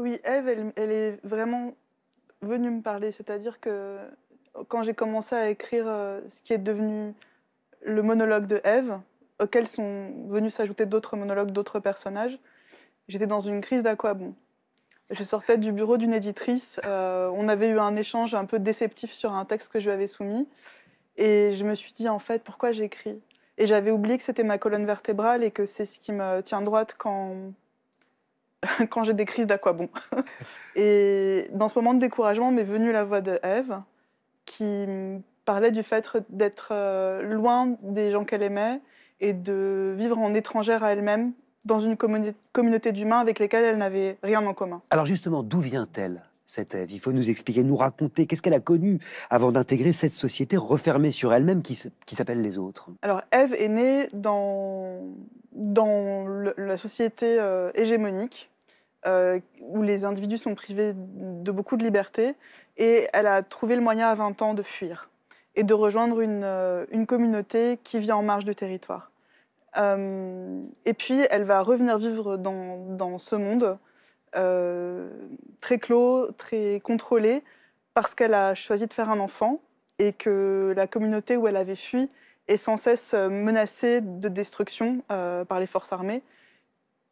Oui, Eve, elle, est vraiment venue me parler. C'est-à-dire que quand j'ai commencé à écrire euh, ce qui est devenu le monologue de Eve, auquel sont venus s'ajouter d'autres monologues d'autres personnages, j'étais dans une crise d'aquabon. Je sortais du bureau d'une éditrice. Euh, on avait eu un échange un peu déceptif sur un texte que je lui avais soumis. Et je me suis dit, en fait, pourquoi j'écris Et j'avais oublié que c'était ma colonne vertébrale et que c'est ce qui me tient droite quand, quand j'ai des crises d'aquabon. et dans ce moment de découragement m'est venue la voix de Eve, qui parlait du fait d'être euh, loin des gens qu'elle aimait et de vivre en étrangère à elle-même dans une communauté d'humains avec lesquels elle n'avait rien en commun. Alors justement, d'où vient-elle cette Eve Il faut nous expliquer, nous raconter qu'est-ce qu'elle a connu avant d'intégrer cette société refermée sur elle-même qui s'appelle les autres. Alors Eve est née dans dans la société euh, hégémonique, euh, où les individus sont privés de beaucoup de liberté, et elle a trouvé le moyen à 20 ans de fuir et de rejoindre euh, une, communauté qui vit en marge du territoire. et puis, elle va revenir vivre dans, dans ce monde très clos, très contrôlé, parce qu'elle a choisi de faire un enfant et que la communauté où elle avait fui est sans cesse euh, menacée de destruction euh, par les forces armées.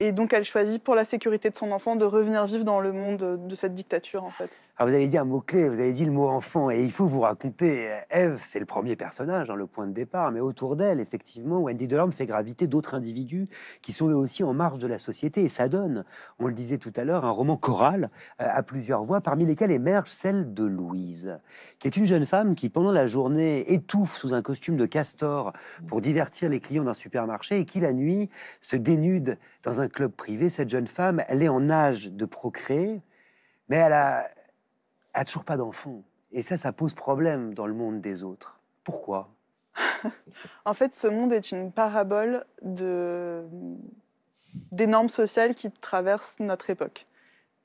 Et donc elle choisit pour la sécurité de son enfant de revenir vivre dans le monde de, de cette dictature en fait. Ah, vous avez dit un mot-clé, vous avez dit le mot enfant, et il faut vous raconter, Eve, c'est le premier personnage, hein, le point de départ, mais autour d'elle, effectivement, Wendy Delorme fait graviter d'autres individus qui sont eux aussi en marge de la société, et ça donne, on le disait tout à l'heure, un roman choral euh, à plusieurs voix, parmi lesquelles émerge celle de Louise, qui est une jeune femme qui, pendant la journée, étouffe sous un costume de castor pour divertir les clients d'un supermarché, et qui, la nuit, se dénude dans un club privé. Cette jeune femme, elle est en âge de procréer, mais elle a a toujours pas d'enfant. Et ça, ça pose problème dans le monde des autres. Pourquoi En fait, ce monde est une parabole des normes sociales qui traversent notre époque.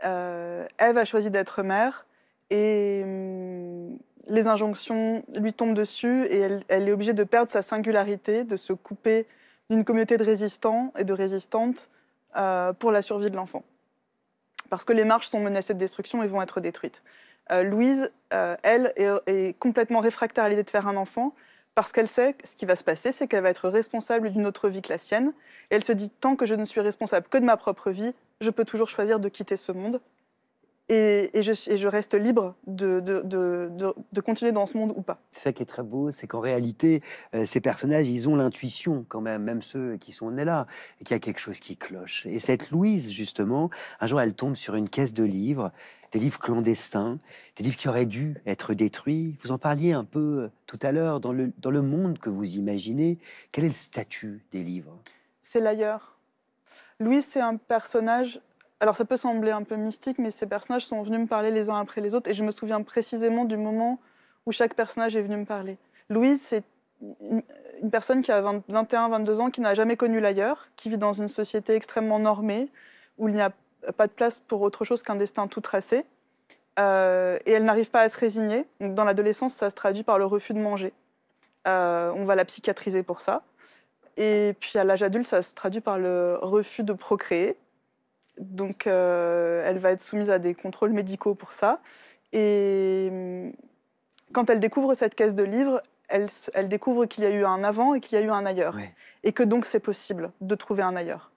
Euh, Ève a choisi d'être mère et hum, les injonctions lui tombent dessus et elle, est obligée de perdre sa singularité, de se couper d'une communauté de résistants et de résistantes euh, pour la survie de l'enfant. Parce que les marches sont menacées de destruction et vont être détruites. Euh, Louise, euh, elle, est, complètement réfractaire à l'idée de faire un enfant parce qu'elle sait ce qui va se passer, c'est qu'elle va être responsable d'une autre vie que la sienne. elle se dit, tant que je ne suis responsable que de ma propre vie, je peux toujours choisir de quitter ce monde et, je, je, reste libre de, continuer dans ce monde ou pas. C'est ça qui est très beau, c'est qu'en réalité, euh, ces personnages, ils ont l'intuition quand même, même ceux qui sont nés là, qu'il y a quelque chose qui cloche. Et cette Louise, justement, un jour, elle tombe sur une caisse de livres, des livres clandestins, des livres qui auraient dû être détruits. Vous en parliez un peu euh, tout à l'heure, dans le monde que vous imaginez, quel est le statut des livres C'est l'ailleurs. Louise, c'est un personnage alors ça peut sembler un peu mystique, mais ces personnages sont venus me parler les uns après les autres et je me souviens précisément du moment où chaque personnage est venu me parler. Louise, c'est une personne qui a 21-22 ans, qui n'a jamais connu l'ailleurs, qui vit dans une société extrêmement normée, où il n'y a pas de place pour autre chose qu'un destin tout tracé. Euh, et elle n'arrive pas à se résigner. Donc, dans l'adolescence, ça se traduit par le refus de manger. Euh, on va la psychiatriser pour ça. Et puis à l'âge adulte, ça se traduit par le refus de procréer. Donc, euh, elle va être soumise à des contrôles médicaux pour ça. Et hum, quand elle découvre cette caisse de livres, elle, découvre qu'il y a eu un avant et qu'il y a eu un ailleurs. Et que donc c'est possible de trouver un ailleurs.